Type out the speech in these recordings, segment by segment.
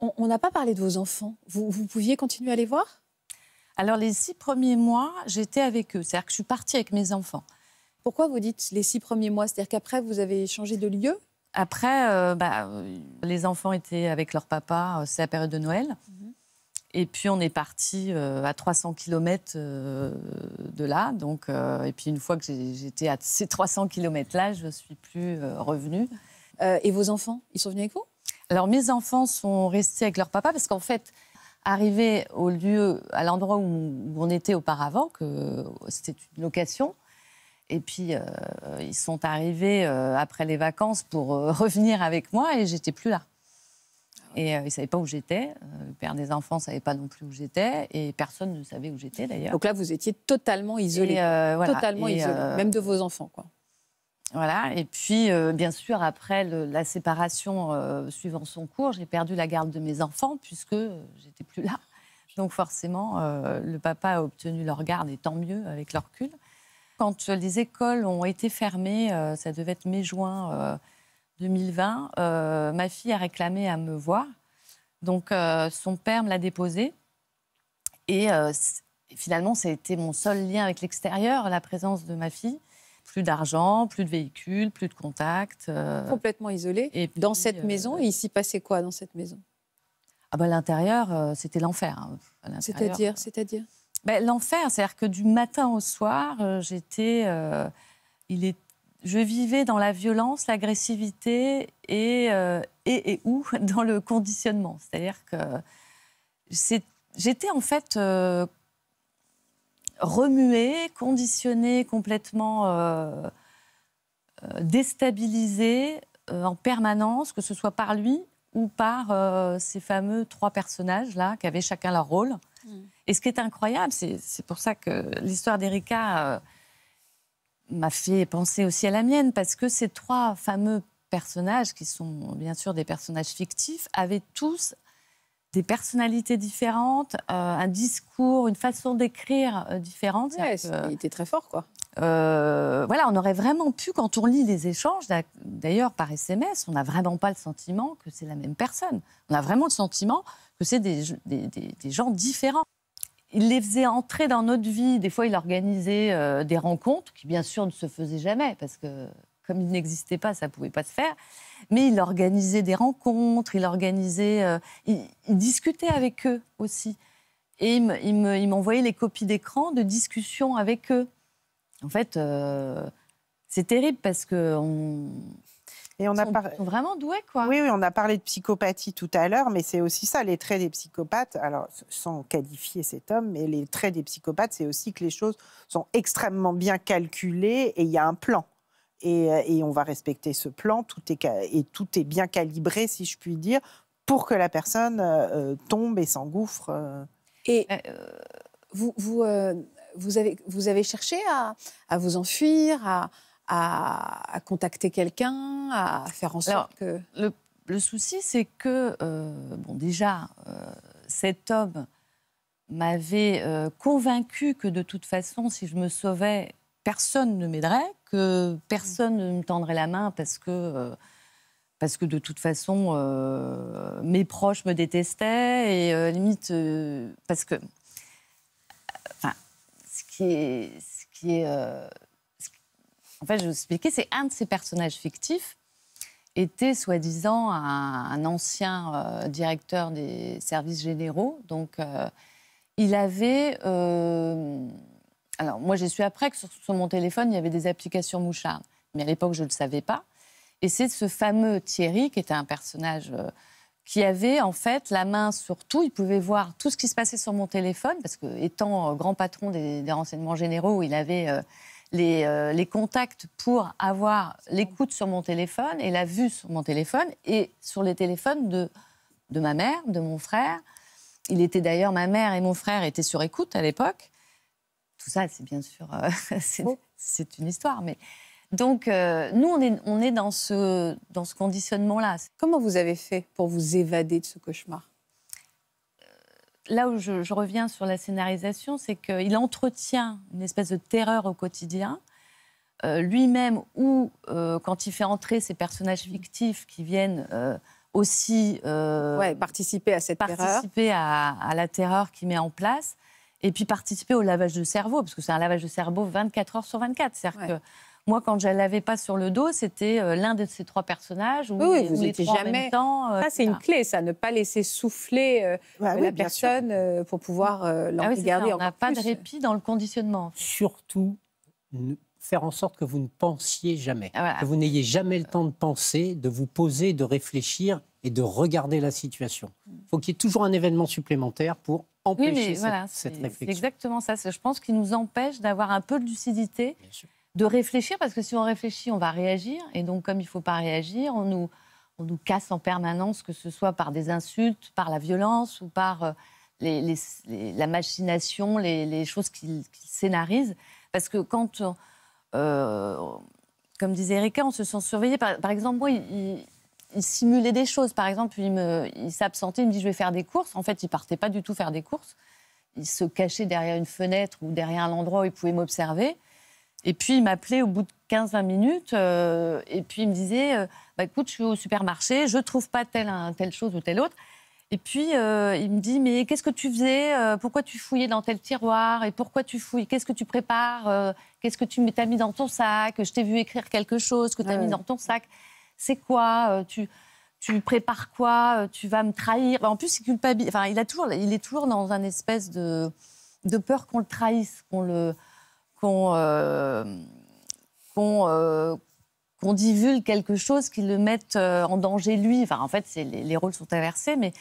On n'a pas parlé de vos enfants. Vous, pouviez continuer à les voir Alors, les six premiers mois, j'étais avec eux. C'est-à-dire que je suis partie avec mes enfants. Pourquoi vous dites les six premiers mois C'est-à-dire qu'après, vous avez changé de lieu Après, euh, bah, euh, les enfants étaient avec leur papa. Euh, c'est la période de Noël. Mhm. Et puis, on est parti à 300 km de là. Donc, et puis, une fois que j'étais à ces 300 km-là, je ne suis plus revenue. et vos enfants, ils sont venus avec vous alors, mes enfants sont restés avec leur papa parce qu'en fait, arrivé au lieu, à l'endroit où, on était auparavant, que c'était une location, et puis euh, ils sont arrivés euh, après les vacances pour euh, revenir avec moi et j'étais plus là. Ah et ils ne savaient pas où j'étais. le père des enfants ne savait pas non plus où j'étais. Et personne ne savait où j'étais d'ailleurs. Donc là, vous étiez totalement isolé. Voilà. Totalement isolé. Même de vos enfants. Quoi. Voilà. Et puis, euh, bien sûr, après la séparation euh, suivant son cours, j'ai perdu la garde de mes enfants puisque euh, j'étais plus là. Donc forcément, le papa a obtenu leur garde et tant mieux avec leur cul. Quand les écoles ont été fermées, ça devait être mai-juin 2020, ma fille a réclamé à me voir. Donc son père me l'a déposé. Et finalement, ça a été mon seul lien avec l'extérieur, la présence de ma fille plus d'argent, plus de véhicules, plus de contacts. Euh, Complètement isolé. Et dans cette euh, maison, il s'y passait quoi dans cette maison ah ben, L'intérieur, euh, c'était l'enfer. Hein. C'est-à-dire c'est-à-dire bah, L'enfer, c'est-à-dire que du matin au soir, j'étais. il est, je vivais dans la violence, l'agressivité et, et, et, où dans le conditionnement. C'est-à-dire que j'étais en fait remué, conditionné, complètement euh, euh déstabilisé euh, en permanence, que ce soit par lui ou par euh, ces fameux trois personnages-là, qui avaient chacun leur rôle. Mm. Et ce qui est incroyable, c'est pour ça que l'histoire d'Erika m'a fait penser aussi à la mienne, parce que ces trois fameux personnages, qui sont bien sûr des personnages fictifs, avaient tous des personnalités différentes, euh, un discours, une façon d'écrire euh, différente. il était très fort, quoi. Euh, voilà, on aurait vraiment pu, quand on lit les échanges, d'ailleurs par SMS, on n'a vraiment pas le sentiment que c'est la même personne. On a vraiment le sentiment que c'est des, des, gens différents. Il les faisait entrer dans notre vie. Des fois, il organisait des rencontres qui, bien sûr, ne se faisaient jamais parce que comme il n'existait pas, ça ne pouvait pas se faire. Mais il organisait des rencontres, il organisait, euh, il, discutait avec eux aussi. Et il m'envoyait les copies d'écran de discussions avec eux. En fait, euh, c'est terrible parce que on, et on a vraiment doué quoi. Oui, oui, on a parlé de psychopathie tout à l'heure, mais c'est aussi ça, les traits des psychopathes. Alors, sans qualifier cet homme, mais les traits des psychopathes, c'est aussi que les choses sont extrêmement bien calculées et il y a un plan. Euh, et, on va respecter ce plan. Tout est, et tout est bien calibré, si je puis dire, pour que la personne euh, euh, tombe et s'engouffre. Et vous, vous, avez, vous avez cherché à, vous enfuir, à, à, contacter quelqu'un, à faire en sorte que. Le, le souci, c'est que, bon, déjà, cet homme m'avait convaincu que de toute façon, si je me sauvais, personne ne m'aiderait que mm. personne ne me tendrait la main parce que euh, parce que de toute façon, euh, mes proches me détestaient et euh, limite parce que, enfin, ce qui est, ce qui est, en fait, je vous expliquer, c'est un de ces personnages fictifs était soi-disant un, un, ancien directeur des services généraux, donc il avait alors, moi, j'ai su après que sur, mon téléphone, il y avait des applications Mouchard, Mais à l'époque, je ne le savais pas. Et c'est ce fameux Thierry, qui était un personnage euh, qui avait en fait la main sur tout. Il pouvait voir tout ce qui se passait sur mon téléphone, parce que étant euh, grand patron des, renseignements généraux, il avait euh, les, contacts pour avoir l'écoute sur mon téléphone et la vue sur mon téléphone et sur les téléphones de ma mère, de mon frère. Il était d'ailleurs, ma mère et mon frère étaient sur écoute à l'époque tout ça, c'est bien sûr, euh, c'est une histoire, mais. Donc, euh, nous, on est, dans ce, conditionnement-là. Comment vous avez fait pour vous évader de ce cauchemar euh, Là où je, reviens sur la scénarisation, c'est qu'il entretient une espèce de terreur au quotidien, lui-même ou quand il fait entrer ses personnages fictifs qui viennent aussi participer à cette à, à la terreur qu'il met en place. Et puis participer au lavage de cerveau, parce que c'est un lavage de cerveau 24 heures sur 24. C'est-à-dire que moi, quand je lavais pas sur le dos, c'était euh, l'un de ces trois personnages ou oui, vous trois jamais... en euh, ça, c'est une clé, ça, ne pas laisser souffler euh, bah la personne pour pouvoir la ah oui, plus. On n'a pas de répit dans le conditionnement. Surtout, faire en sorte que vous ne pensiez jamais, ah, que vous n'ayez jamais le temps de penser, de vous poser, de réfléchir et de regarder la situation. Il mm. faut qu'il y ait toujours un événement supplémentaire pour oui, mais voilà, C'est exactement ça. Je pense qu'il nous empêche d'avoir un peu de lucidité, de réfléchir, parce que si on réfléchit, on va réagir. Et donc, comme il ne faut pas réagir, on nous, on nous casse en permanence, que ce soit par des insultes, par la violence ou par euh, les, la machination, les, choses qu'il scénarise. Parce que quand. Euh, comme disait Erika, on se sent surveillé. Par, par exemple, moi, il, il simulait des choses. Par exemple, il, il s'absentait, il me dit je vais faire des courses. En fait, il partait pas du tout faire des courses. Il se cachait derrière une fenêtre ou derrière un endroit où il pouvait m'observer. Et puis, il m'appelait au bout de 15-20 minutes. Euh, et puis, il me disait euh, bah, écoute, je suis au supermarché, je trouve pas telle, telle chose ou telle autre. Et puis, euh, il me dit mais qu'est-ce que tu faisais Pourquoi tu fouillais dans tel tiroir Et pourquoi tu fouilles Qu'est-ce que tu prépares Qu'est-ce que tu as mis dans ton sac Je t'ai vu écrire quelque chose que tu as ah mis dans ton sac c'est quoi euh, tu, prépares quoi euh, Tu vas me trahir En plus, il il, est toujours dans un espèce de, peur qu'on le trahisse, qu'on le. Euh, divulgue quelque chose qui le mette en danger lui. Enfin, en fait, les, rôles sont inversés, mais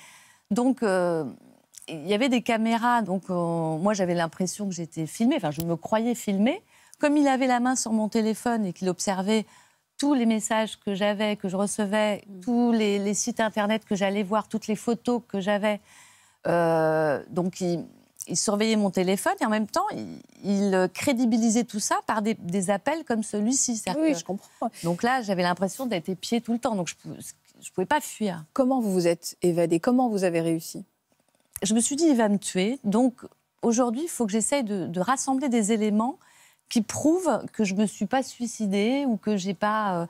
donc il y avait des caméras. Donc moi, j'avais l'impression que j'étais filmée. Enfin, je me croyais filmée. Comme il avait la main sur mon téléphone et qu'il observait tous les messages que j'avais, que je recevais, mm. tous les, sites internet que j'allais voir, toutes les photos que j'avais. Euh, donc, il, surveillait mon téléphone et en même temps, il, euh, crédibilisait tout ça par des, appels comme celui-ci. Oui, je comprends. Donc là, j'avais l'impression d'être épiée tout le temps. Donc, je ne pouvais pas fuir. Comment vous vous êtes évadée Comment vous avez réussi Je me suis dit, il va me tuer. Donc, aujourd'hui, il faut que j'essaye de, de rassembler des éléments qui prouve que je ne me suis pas suicidée ou que j'ai pas.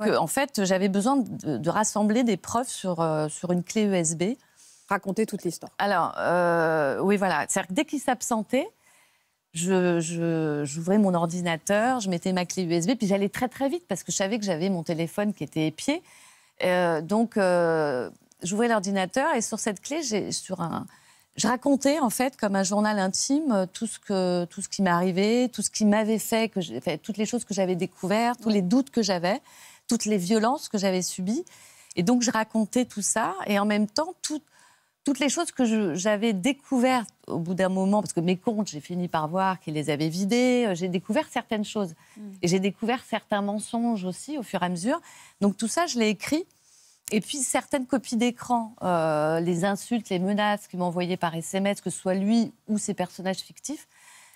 Euh, en fait, j'avais besoin de, rassembler des preuves sur, euh, sur une clé USB. Raconter toute l'histoire. Alors, euh, oui, voilà. cest dès qu'il s'absentait, j'ouvrais je, mon ordinateur, je mettais ma clé USB, puis j'allais très très vite parce que je savais que j'avais mon téléphone qui était épié. donc, j'ouvrais l'ordinateur et sur cette clé, j'ai sur un, je racontais en fait comme un journal intime euh, tout ce que tout ce qui m'est arrivé, tout ce qui m'avait fait, que fait, toutes les choses que j'avais découvertes, tous les doutes que j'avais, toutes les violences que j'avais subies. Et donc je racontais tout ça et en même temps toutes les choses que j'avais découvertes au bout d'un moment, parce que mes comptes, j'ai fini par voir qu'ils les avaient vidés, euh, j'ai découvert certaines choses. Mm. Et j'ai découvert certains mensonges aussi au fur et à mesure. Donc tout ça, je l'ai écrit. Et puis certaines copies d'écran, euh, les insultes, les menaces qu'il m'envoyait par SMS, que ce soit lui ou ses personnages fictifs,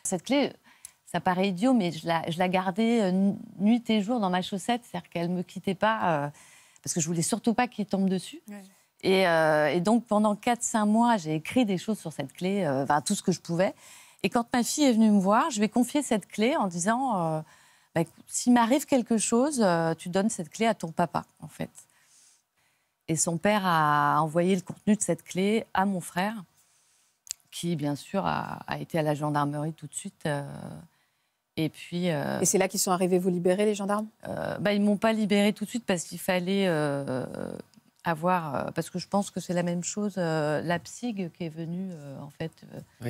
cette clé, ça paraît idiot, mais je la, gardais euh, nuit et jour dans ma chaussette, c'est-à-dire qu'elle ne me quittait pas, euh, parce que je voulais surtout pas qu'il tombe dessus. Et, donc pendant 4-5 mois, j'ai écrit des choses sur cette clé, enfin tout ce que je pouvais. Et quand ma fille est venue me voir, je lui ai confié cette clé en disant, bah, s'il m'arrive quelque chose, tu donnes cette clé à ton papa, en fait. Et son père a envoyé le contenu de cette clé à mon frère, qui, bien sûr, a, été à la gendarmerie tout de suite. Euh, et puis. Euh, et c'est là qu'ils sont arrivés vous libérer, les gendarmes euh, bah, Ils ne m'ont pas libéré tout de suite parce qu'il fallait avoir. Parce que je pense que c'est la même chose, la PSIG qui est venue, en fait.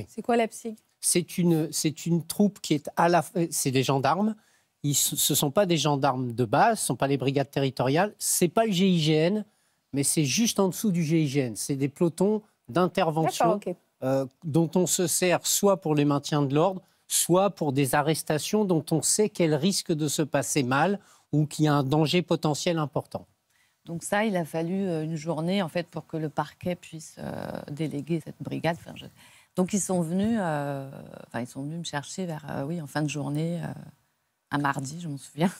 C'est quoi la PSIG C'est une, une troupe qui est à la. C'est des gendarmes. Ils, ce ne sont pas des gendarmes de base, ce ne sont pas les brigades territoriales, ce n'est pas le GIGN, mais c'est juste en dessous du GIGN. C'est des pelotons d'intervention euh, dont on se sert soit pour les maintiens de l'ordre, soit pour des arrestations dont on sait qu'elles risquent de se passer mal ou qu'il y a un danger potentiel important. Donc ça, il a fallu euh, une journée en fait pour que le parquet puisse euh, déléguer cette brigade. Donc ils sont venus, enfin, ils sont venus me chercher vers oui en fin de journée, un mardi, je m'en souviens.